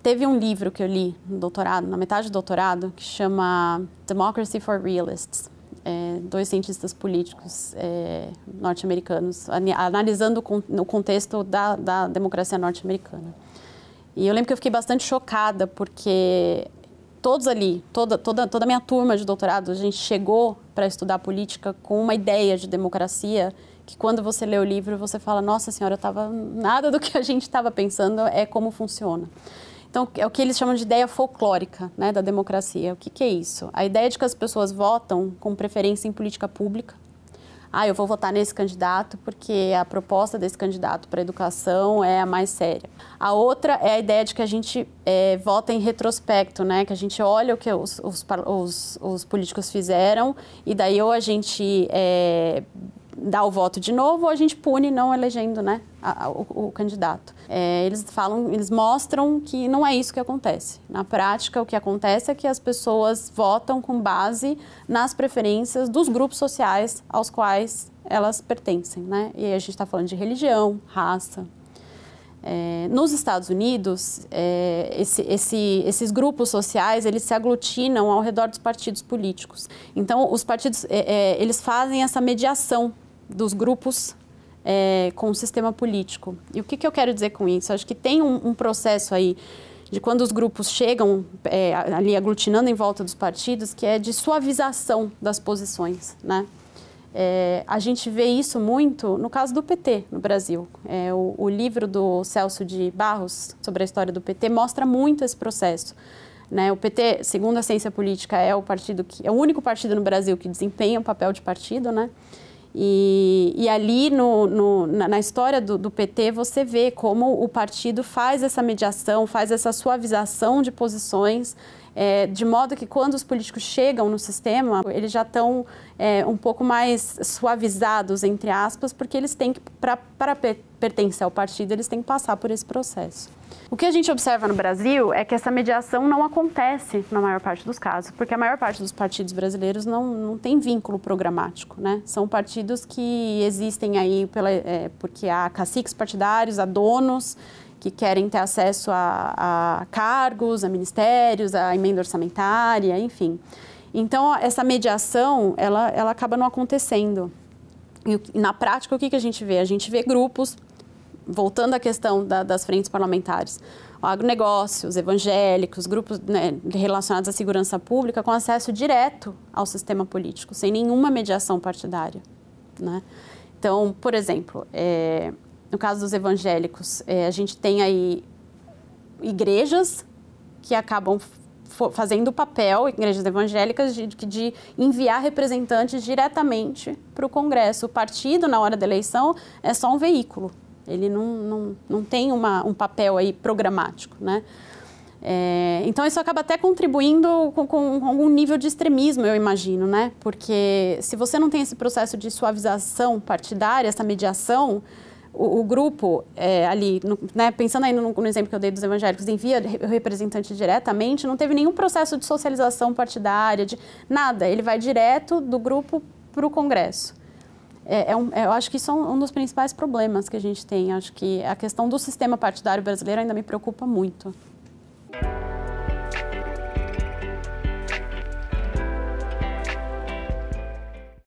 Teve um livro que eu li no doutorado, na metade do doutorado, que chama Democracy for Realists. É, dois cientistas políticos é, norte-americanos, analisando o contexto da, da democracia norte-americana. E eu lembro que eu fiquei bastante chocada, porque todos ali, toda, toda, toda a minha turma de doutorado, a gente chegou para estudar política com uma ideia de democracia que quando você lê o livro, você fala, nossa senhora, tava, nada do que a gente estava pensando é como funciona. Então, é o que eles chamam de ideia folclórica né, da democracia. O que, que é isso? A ideia de que as pessoas votam com preferência em política pública. Ah, eu vou votar nesse candidato porque a proposta desse candidato para a educação é a mais séria. A outra é a ideia de que a gente é, vota em retrospecto, né? Que a gente olha o que os, os, os, os políticos fizeram e daí ou a gente é, dá o voto de novo ou a gente pune não elegendo né, a, a, o, o, candidato. É, eles falam, eles mostram que não é isso que acontece. Na prática, o que acontece é que as pessoas votam com base nas preferências dos grupos sociais aos quais elas pertencem. Né? E a gente está falando de religião, raça, é, nos Estados Unidos, é, esse, esse, esses grupos sociais eles se aglutinam ao redor dos partidos políticos. Então, os partidos é, é eles fazem essa mediação dos grupos é, com o sistema político. E o que, que eu quero dizer com isso? Acho que tem um, um processo aí de quando os grupos chegam é, ali aglutinando em volta dos partidos, que é de suavização das posições, né? É, a gente vê isso muito no caso do PT no Brasil. É, o, o, livro do Celso de Barros sobre a história do PT mostra muito esse processo. Né? O PT, segundo a ciência política, é o partido que é o único partido no Brasil que desempenha o papel de partido, né? E, e ali no, no, na, na, história do, do, PT você vê como o partido faz essa mediação, faz essa suavização de posições é, de modo que quando os políticos chegam no sistema, eles já estão é, um pouco mais suavizados, entre aspas, porque eles têm que, para pertencer ao partido, eles têm que passar por esse processo. O que a gente observa no Brasil é que essa mediação não acontece na maior parte dos casos, porque a maior parte dos partidos brasileiros não, não tem vínculo programático, né? São partidos que existem aí pela, é, porque há caciques partidários, há donos, que querem ter acesso a, a cargos, a ministérios, a emenda orçamentária, enfim. Então, essa mediação, ela, ela acaba não acontecendo. E na prática, o que, que a gente vê? A gente vê grupos, voltando à questão da, das frentes parlamentares, agronegócios, evangélicos, grupos né, relacionados à segurança pública, com acesso direto ao sistema político, sem nenhuma mediação partidária. Né? Então, por exemplo, é, no caso dos evangélicos, é, a gente tem aí igrejas que acabam fazendo o papel, igrejas evangélicas, de, de enviar representantes diretamente para o Congresso. O partido, na hora da eleição, é só um veículo. Ele não, não, não tem uma, um papel aí programático, né? É, então, isso acaba até contribuindo com, algum nível de extremismo, eu imagino, né? Porque se você não tem esse processo de suavização partidária, essa mediação, o, o grupo é, ali, no, né, pensando ainda no, no, exemplo que eu dei dos evangélicos, envia o representante diretamente, não teve nenhum processo de socialização partidária, de nada. Ele vai direto do grupo para o Congresso. É, é um, é, eu acho que isso é um, um dos principais problemas que a gente tem. Acho que a questão do sistema partidário brasileiro ainda me preocupa muito.